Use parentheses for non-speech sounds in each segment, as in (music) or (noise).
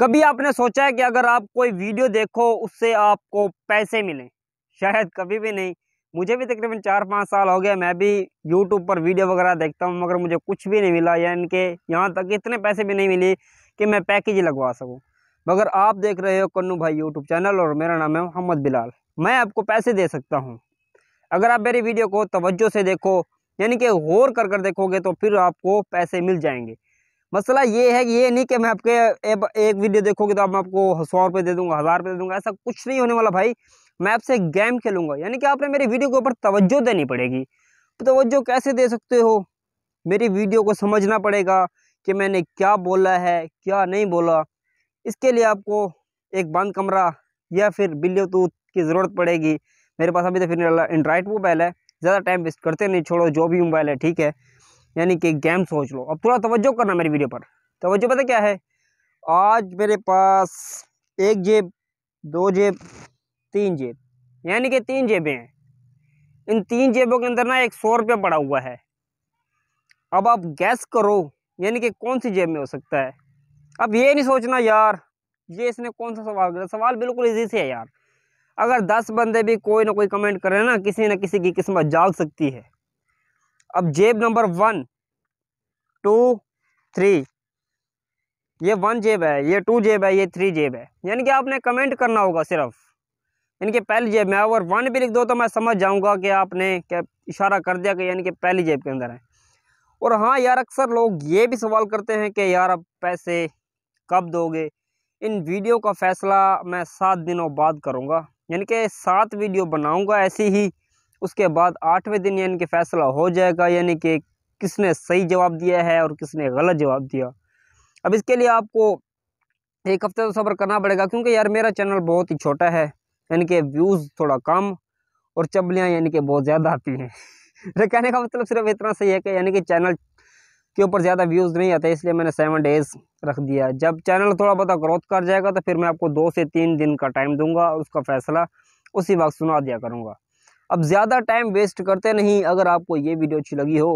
कभी आपने सोचा है कि अगर आप कोई वीडियो देखो उससे आपको पैसे मिलें शायद कभी भी नहीं मुझे भी तकरीबन चार पाँच साल हो गया मैं भी यूट्यूब पर वीडियो वगैरह देखता हूँ मगर मुझे कुछ भी नहीं मिला यानी कि यहाँ तक इतने पैसे भी नहीं मिले कि मैं पैकेज लगवा सकूँ मगर आप देख रहे हो कन्नू भाई यूट्यूब चैनल और मेरा नाम है मोहम्मद बिलाल मैं आपको पैसे दे सकता हूँ अगर आप मेरी वीडियो को तोज्जो से देखो यानी कि गौर कर कर देखोगे तो फिर आपको पैसे मिल जाएंगे मसला ये है कि ये नहीं कि मैं आपके एप, एक वीडियो देखोगे तो आप आपको सौ रुपये दे दूंगा हज़ार रुपये दे दूंगा ऐसा कुछ नहीं होने वाला भाई मैं आपसे गेम खेलूंगा यानी कि आपने मेरी वीडियो के ऊपर तवज्जो देनी पड़ेगी तोज्जो कैसे दे सकते हो मेरी वीडियो को समझना पड़ेगा कि मैंने क्या बोला है क्या नहीं बोला इसके लिए आपको एक बंद कमरा या फिर ब्लूटूथ की ज़रूरत पड़ेगी मेरे पास अभी तो फिर एंड्राइड मोबाइल है ज़्यादा टाइम वेस्ट करते नहीं छोड़ो जो भी मोबाइल है ठीक है यानी कि गेम सोच लो अब थोड़ा तोज्जो करना मेरी वीडियो पर तोज्जो पता क्या है आज मेरे पास एक जेब दो जेब तीन जेब यानी कि तीन जेबें हैं इन तीन जेबों के अंदर ना एक सौ रुपया पड़ा हुआ है अब आप गैस करो यानी कि कौन सी जेब में हो सकता है अब ये नहीं सोचना यार ये इसने कौन सा सवाल करा सवाल बिल्कुल इजी से है यार अगर दस बंदे भी कोई ना कोई कमेंट करें ना किसी न किसी की किस्मत जाग सकती है अब जेब नंबर वन टू थ्री ये वन जेब है ये टू जेब है ये थ्री जेब है यानी कि आपने कमेंट करना होगा सिर्फ यानी कि पहली जेब में और वन भी लिख दो तो मैं समझ जाऊंगा कि आपने क्या इशारा कर दिया कि यानी कि पहली जेब के अंदर है और हाँ यार अक्सर लोग ये भी सवाल करते हैं कि यार अब पैसे कब दोगे इन वीडियो का फ़ैसला मैं सात दिनों बाद करूँगा यानी कि सात वीडियो बनाऊँगा ऐसी ही उसके बाद आठवें दिन यानी कि फ़ैसला हो जाएगा यानी कि किसने सही जवाब दिया है और किसने गलत जवाब दिया अब इसके लिए आपको एक हफ्ते तो सब्र करना पड़ेगा क्योंकि यार मेरा चैनल बहुत ही छोटा है यानी कि व्यूज़ थोड़ा कम और चबलियाँ यानी कि बहुत ज़्यादा आती हैं (laughs) तो कहने का मतलब सिर्फ इतना सही है कि यानी कि चैनल के ऊपर ज़्यादा व्यूज़ नहीं आते इसलिए मैंने सेवन डेज़ रख दिया जब चैनल थोड़ा बहुत ग्रोथ कर जाएगा तो फिर मैं आपको दो से तीन दिन का टाइम दूंगा और उसका फ़ैसला उसी वक्त सुना दिया करूँगा अब ज़्यादा टाइम वेस्ट करते नहीं अगर आपको ये वीडियो अच्छी लगी हो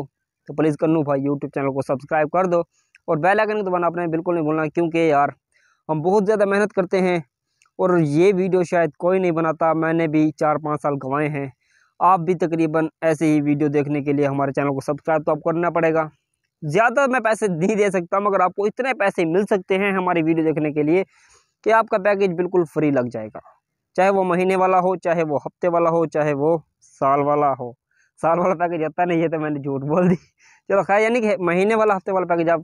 तो प्लीज़ कन्नू भाई यूट्यूब चैनल को सब्सक्राइब कर दो और बेल आइकन को दबाना आपने बिल्कुल नहीं भूलना क्योंकि यार हम बहुत ज़्यादा मेहनत करते हैं और ये वीडियो शायद कोई नहीं बनाता मैंने भी चार पाँच साल गंवाए हैं आप भी तकरीबन ऐसे ही वीडियो देखने के लिए हमारे चैनल को सब्सक्राइब तो आप करना पड़ेगा ज़्यादा मैं पैसे नहीं दे सकता मगर आपको इतने पैसे मिल सकते हैं हमारी वीडियो देखने के लिए कि आपका पैकेज बिल्कुल फ्री लग जाएगा चाहे वो महीने वाला हो चाहे वो हफ्ते वाला हो चाहे वो साल वाला हो साल वाला पैकेज आता नहीं है तो मैंने झूठ बोल दी चलो खैर यानी कि महीने वाला हफ्ते वाला पैकेज आप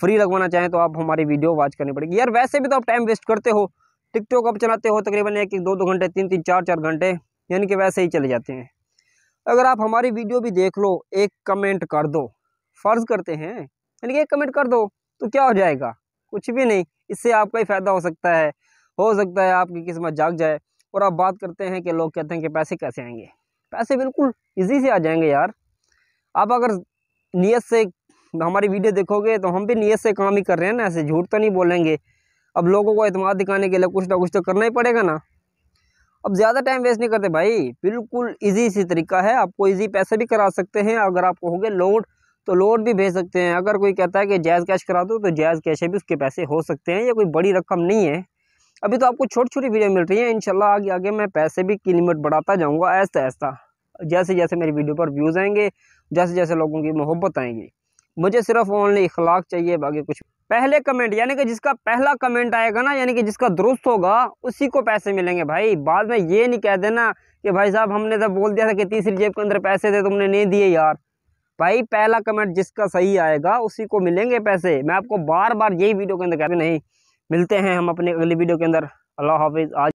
फ्री लगवाना चाहें तो आप हमारी वीडियो वॉच करनी पड़ेगी यार वैसे भी तो आप टाइम वेस्ट करते हो टिकटॉक आप चलाते हो तकरीबन एक एक दो दो घंटे तीन तीन चार चार घंटे यानी कि वैसे ही चले जाते हैं अगर आप हमारी वीडियो भी देख लो एक कमेंट कर दो फ़र्ज़ करते हैं यानी कि एक कमेंट कर दो तो क्या हो जाएगा कुछ भी नहीं इससे आपका ही फ़ायदा हो सकता है हो सकता है आपकी किस्मत जाग जाए और आप बात करते हैं कि लोग कहते हैं कि पैसे कैसे आएंगे पैसे बिल्कुल इजी से आ जाएंगे यार आप अगर नीयत से हमारी वीडियो देखोगे तो हम भी नीयत से काम ही कर रहे हैं ना ऐसे झूठ तो नहीं बोलेंगे अब लोगों को अतमाद दिखाने के लिए कुछ ना कुछ तो करना ही पड़ेगा ना अब ज़्यादा टाइम वेस्ट नहीं करते भाई बिल्कुल इजी सी तरीका है आपको इजी पैसे भी करा सकते हैं अगर आप कहोगे लोड तो लोड भी भेज सकते हैं अगर कोई कहता है कि जायज़ कैश करा दो तो जायज़ कैश भी उसके पैसे हो सकते हैं या कोई बड़ी रकम नहीं है अभी तो आपको छोटी छोटी वीडियो मिल रही है इनशाला आगे आगे मैं पैसे भी की लिमिट बढ़ाता जाऊँगा ऐसा ऐसा जैसे जैसे मेरी वीडियो पर व्यूज़ आएंगे जैसे जैसे लोगों की मोहब्बत आएंगी मुझे सिर्फ ओनली इखलाक चाहिए बाकी कुछ पहले कमेंट यानी कि जिसका पहला कमेंट आएगा ना यानी कि जिसका दुरुस्त होगा उसी को पैसे मिलेंगे भाई बाद में ये नहीं कह देना कि भाई साहब हमने तो बोल दिया था कि तीसरी जेब के अंदर पैसे थे तुमने नहीं दिए यार भाई पहला कमेंट जिसका सही आएगा उसी को मिलेंगे पैसे मैं आपको बार बार यही वीडियो के अंदर कह रही नहीं मिलते हैं हम अपने अगली वीडियो के अंदर अल्लाह हाफिज़ आज